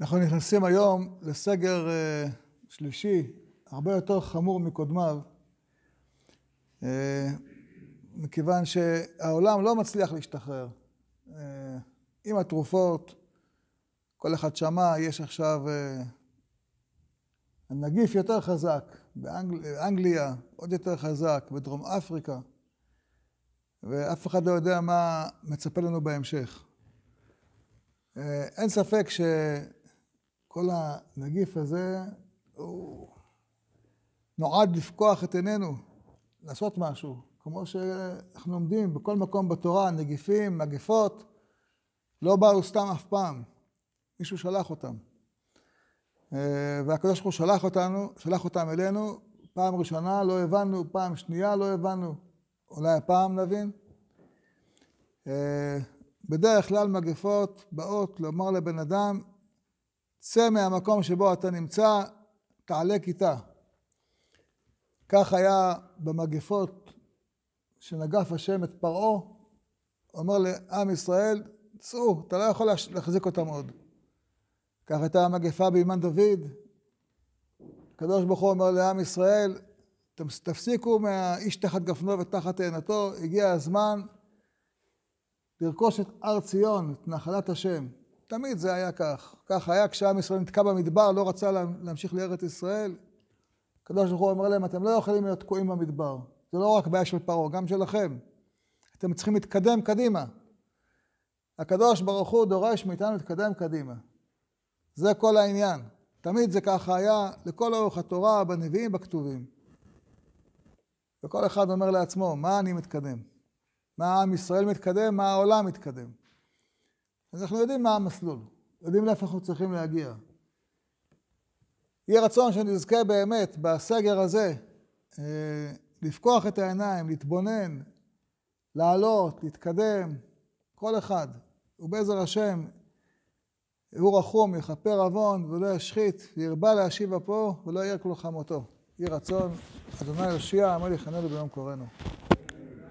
אנחנו נכנסים היום לסגר uh, שלישי, הרבה יותר חמור מקודמיו, uh, מכיוון שהעולם לא מצליח להשתחרר. Uh, עם התרופות, כל אחד שמע, יש עכשיו uh, הנגיף יותר חזק, באנגליה עוד יותר חזק, בדרום אפריקה, ואף אחד לא יודע מה מצפה לנו בהמשך. אין ספק ש... כל הנגיף הזה, הוא נועד לפקוח את עינינו, לעשות משהו. כמו שאנחנו לומדים בכל מקום בתורה, נגיפים, מגפות, לא באו סתם אף פעם. מישהו שלח אותם. אה, והקדוש ברוך הוא שלח אותנו, שלח אותם אלינו, פעם ראשונה לא הבנו, פעם שנייה לא הבנו, אולי הפעם נבין. אה, בדרך כלל מגפות באות לומר לבן אדם, צא מהמקום שבו אתה נמצא, תעלה כיתה. כך היה במגפות שנגף השם את פרעה, אומר לעם ישראל, צאו, אתה לא יכול להחזיק אותם עוד. כך הייתה המגפה בימן דוד, הקדוש ברוך הוא אומר לעם ישראל, תפסיקו מהאיש תחת גפנו ותחת עינתו, הגיע הזמן לרכוש את הר ציון, את נחלת השם. תמיד זה היה כך. כך היה כשעם ישראל נתקע במדבר, לא רצה להמשיך לארץ ישראל. הקדוש ברוך הוא אומר להם, אתם לא יכולים להיות תקועים במדבר. זה לא רק בעיה של פרעה, גם שלכם. אתם צריכים להתקדם קדימה. הקדוש ברוך הוא דורש מאיתנו להתקדם קדימה. זה כל העניין. תמיד זה ככה היה לכל אורך התורה, בנביאים, בכתובים. וכל אחד אומר לעצמו, מה אני מתקדם? מה עם ישראל מתקדם? מה העולם מתקדם? אז אנחנו יודעים מה המסלול, יודעים לאיפה אנחנו צריכים להגיע. יהיה רצון שנזכה באמת בסגר הזה אה, לפקוח את העיניים, להתבונן, לעלות, להתקדם, כל אחד. ובעזר השם, הוא רחום, יכפר עוון ולא ישחית, וירבה להשיב אפו ולא יהיה כל חמותו. יהי רצון, אדוני יושיע, עמל יחננו ביום קוראנו.